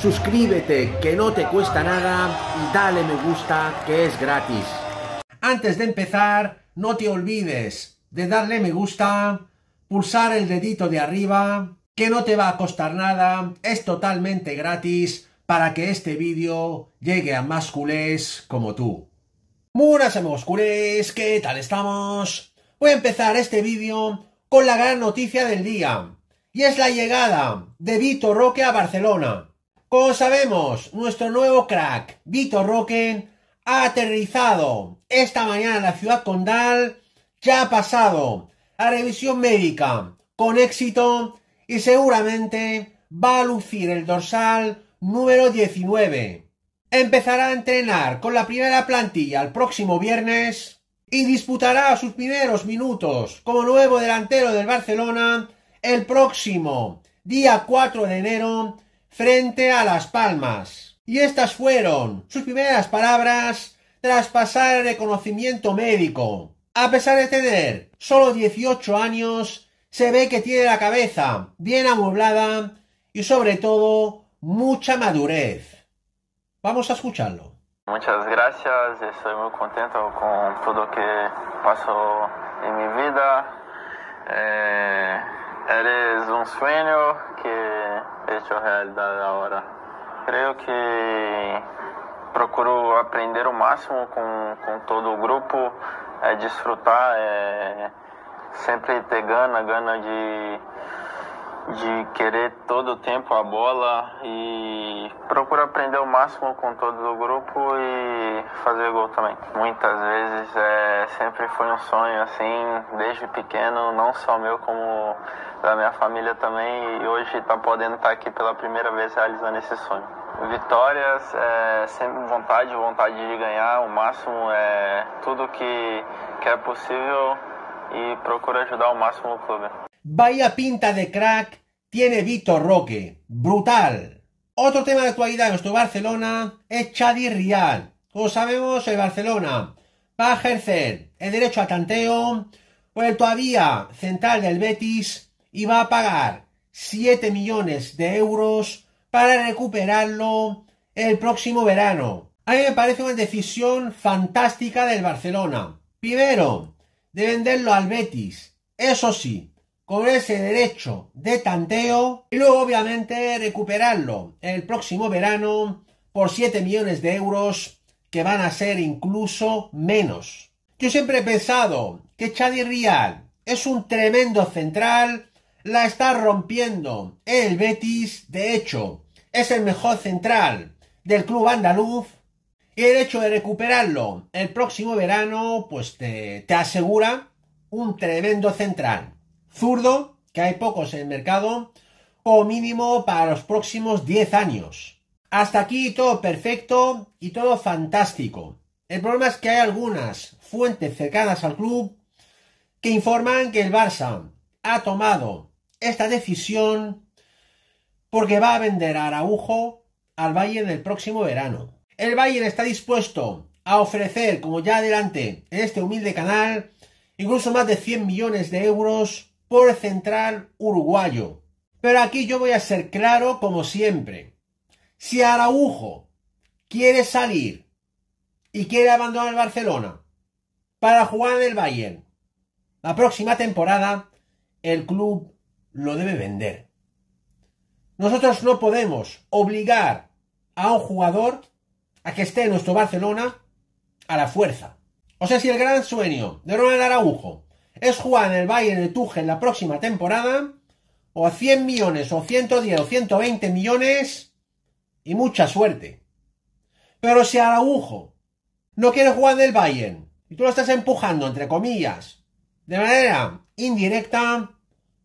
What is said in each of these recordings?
suscríbete que no te cuesta nada y dale me gusta que es gratis. Antes de empezar, no te olvides de darle me gusta, pulsar el dedito de arriba, que no te va a costar nada, es totalmente gratis para que este vídeo llegue a más culés como tú. Buenas amigos culés, ¿qué tal estamos? Voy a empezar este vídeo con la gran noticia del día, y es la llegada de Vito Roque a Barcelona. Como sabemos, nuestro nuevo crack, Vito Roque ha aterrizado esta mañana en la ciudad condal, ya ha pasado la revisión médica con éxito y seguramente va a lucir el dorsal número 19. Empezará a entrenar con la primera plantilla el próximo viernes y disputará sus primeros minutos como nuevo delantero del Barcelona el próximo día 4 de enero frente a Las Palmas. Y estas fueron sus primeras palabras tras pasar el reconocimiento médico. A pesar de tener solo 18 años, se ve que tiene la cabeza bien amueblada y sobre todo mucha madurez. Vamos a escucharlo. Muchas gracias, estoy muy contento con todo lo que pasó en mi vida. Eh, Eres um sonho que hecho realidade hora. Creio que procuro aprender o máximo com, com todo o grupo, é eh, desfrutar, é eh, sempre ter ganha, ganha de de querer todo o tempo a bola e procuro aprender o máximo com todos o grupo e fazer gol também. Muitas vezes é, sempre foi um sonho assim, desde pequeno, não só meu como da minha família também e hoje está podendo estar tá aqui pela primeira vez realizando esse sonho. Vitórias, é, sempre vontade, vontade de ganhar o máximo, é tudo que, que é possível e procuro ajudar o máximo o clube. Baia pinta de crack tiene Víctor Roque. Brutal. Otro tema de actualidad en nuestro Barcelona es Chadi Rial. Como sabemos, el Barcelona va a ejercer el derecho a tanteo por el todavía central del Betis y va a pagar 7 millones de euros para recuperarlo el próximo verano. A mí me parece una decisión fantástica del Barcelona. Primero, de venderlo al Betis. Eso sí, con ese derecho de tanteo y luego obviamente recuperarlo el próximo verano por 7 millones de euros que van a ser incluso menos. Yo siempre he pensado que Chadi Rial es un tremendo central, la está rompiendo el Betis, de hecho, es el mejor central del club andaluz y el hecho de recuperarlo el próximo verano pues te, te asegura un tremendo central zurdo, que hay pocos en el mercado, o mínimo para los próximos 10 años. Hasta aquí todo perfecto y todo fantástico. El problema es que hay algunas fuentes cercanas al club que informan que el Barça ha tomado esta decisión porque va a vender a Araujo al Bayern el próximo verano. El Bayern está dispuesto a ofrecer, como ya adelante en este humilde canal, incluso más de 100 millones de euros por Central Uruguayo. Pero aquí yo voy a ser claro como siempre. Si Araujo quiere salir y quiere abandonar el Barcelona para jugar en el Bayern la próxima temporada, el club lo debe vender. Nosotros no podemos obligar a un jugador a que esté en nuestro Barcelona a la fuerza. O sea, si el gran sueño de Ronald Araujo es jugar en el Bayern de en la próxima temporada, o 100 millones, o 110, o 120 millones, y mucha suerte. Pero si Araujo no quiere jugar el Bayern, y tú lo estás empujando, entre comillas, de manera indirecta,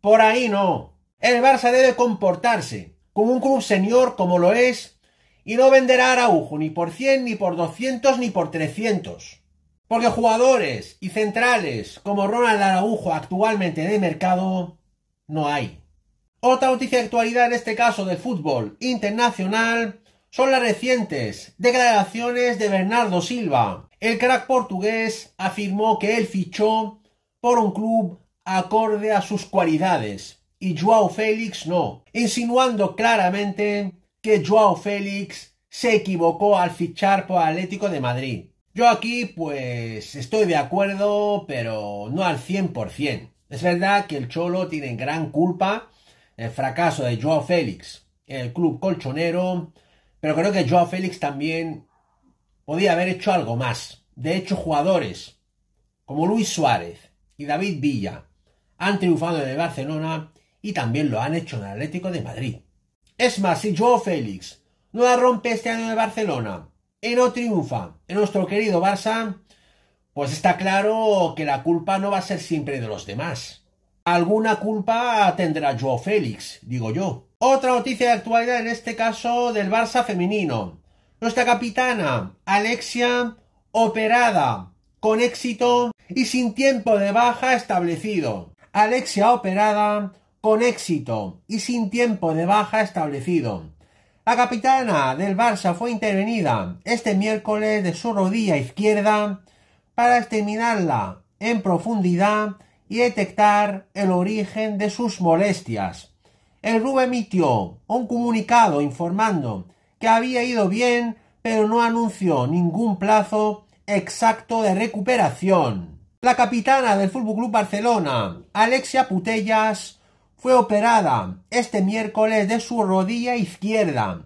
por ahí no. El Barça debe comportarse como un club señor, como lo es, y no venderá a Araujo ni por 100, ni por 200, ni por 300. Porque jugadores y centrales como Ronald Araujo actualmente de mercado no hay. Otra noticia de actualidad en este caso del fútbol internacional son las recientes declaraciones de Bernardo Silva. El crack portugués afirmó que él fichó por un club acorde a sus cualidades y Joao Félix no, insinuando claramente que Joao Félix se equivocó al fichar por Atlético de Madrid. Yo aquí pues estoy de acuerdo, pero no al 100%. Es verdad que el Cholo tiene gran culpa el fracaso de Joao Félix en el club colchonero, pero creo que Joao Félix también podía haber hecho algo más. De hecho, jugadores como Luis Suárez y David Villa han triunfado en el Barcelona y también lo han hecho en el Atlético de Madrid. Es más, si Joao Félix no la rompe este año en el Barcelona y no triunfa en nuestro querido Barça, pues está claro que la culpa no va a ser siempre de los demás. Alguna culpa tendrá Joao Félix, digo yo. Otra noticia de actualidad, en este caso del Barça femenino. Nuestra capitana, Alexia, operada, con éxito y sin tiempo de baja establecido. Alexia operada, con éxito y sin tiempo de baja establecido. La capitana del Barça fue intervenida este miércoles de su rodilla izquierda para exterminarla en profundidad y detectar el origen de sus molestias. El club emitió un comunicado informando que había ido bien, pero no anunció ningún plazo exacto de recuperación. La capitana del Club Barcelona, Alexia Putellas, fue operada este miércoles de su rodilla izquierda.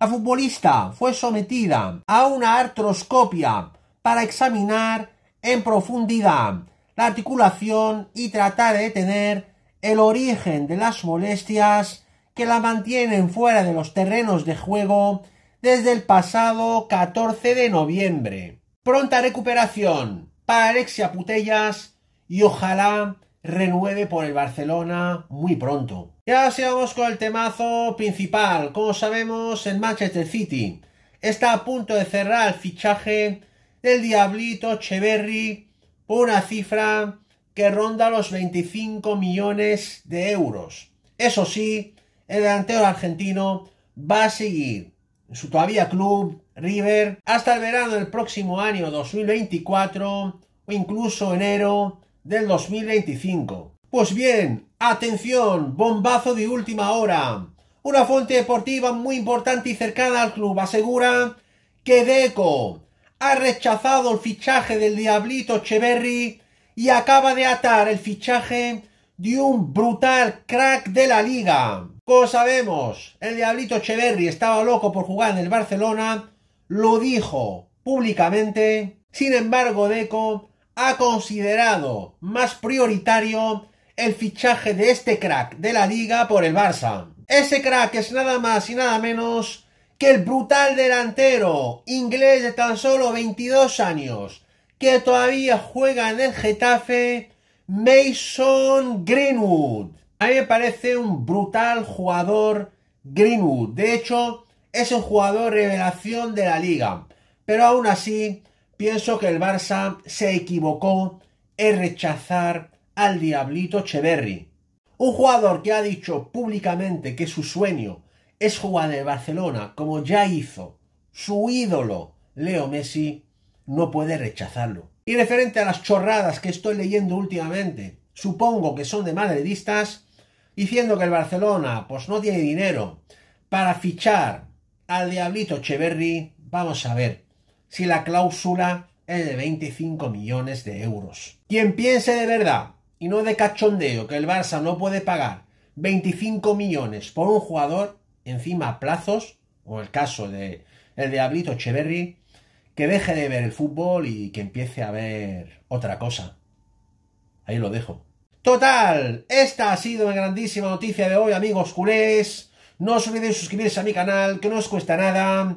La futbolista fue sometida a una artroscopia para examinar en profundidad la articulación y tratar de detener el origen de las molestias que la mantienen fuera de los terrenos de juego desde el pasado 14 de noviembre. Pronta recuperación para Alexia Putellas y ojalá renueve por el Barcelona muy pronto. Y ahora sigamos con el temazo principal. Como sabemos, el Manchester City está a punto de cerrar el fichaje del Diablito Cheverry por una cifra que ronda los 25 millones de euros. Eso sí, el delantero argentino va a seguir su todavía club River hasta el verano del próximo año 2024 o incluso enero del 2025. Pues bien, atención, bombazo de última hora. Una fuente deportiva muy importante y cercana al club asegura que Deco ha rechazado el fichaje del Diablito Cheverry y acaba de atar el fichaje de un brutal crack de la liga. Como sabemos, el Diablito Cheverry estaba loco por jugar en el Barcelona, lo dijo públicamente. Sin embargo, Deco ha considerado más prioritario el fichaje de este crack de la liga por el Barça. Ese crack es nada más y nada menos que el brutal delantero inglés de tan solo 22 años, que todavía juega en el Getafe, Mason Greenwood. A mí me parece un brutal jugador Greenwood. De hecho, es un jugador revelación de la liga. Pero aún así, Pienso que el Barça se equivocó en rechazar al diablito Cheverry. Un jugador que ha dicho públicamente que su sueño es jugar en Barcelona, como ya hizo su ídolo Leo Messi, no puede rechazarlo. Y referente a las chorradas que estoy leyendo últimamente, supongo que son de madridistas, diciendo que el Barcelona pues no tiene dinero para fichar al diablito Cheverry, vamos a ver, si la cláusula es de 25 millones de euros. Quien piense de verdad y no de cachondeo que el Barça no puede pagar 25 millones por un jugador, encima plazos, o el caso de el de Abrito Echeverry, que deje de ver el fútbol y que empiece a ver otra cosa. Ahí lo dejo. Total, esta ha sido la grandísima noticia de hoy, amigos culés. No os olvidéis suscribirse a mi canal, que no os cuesta nada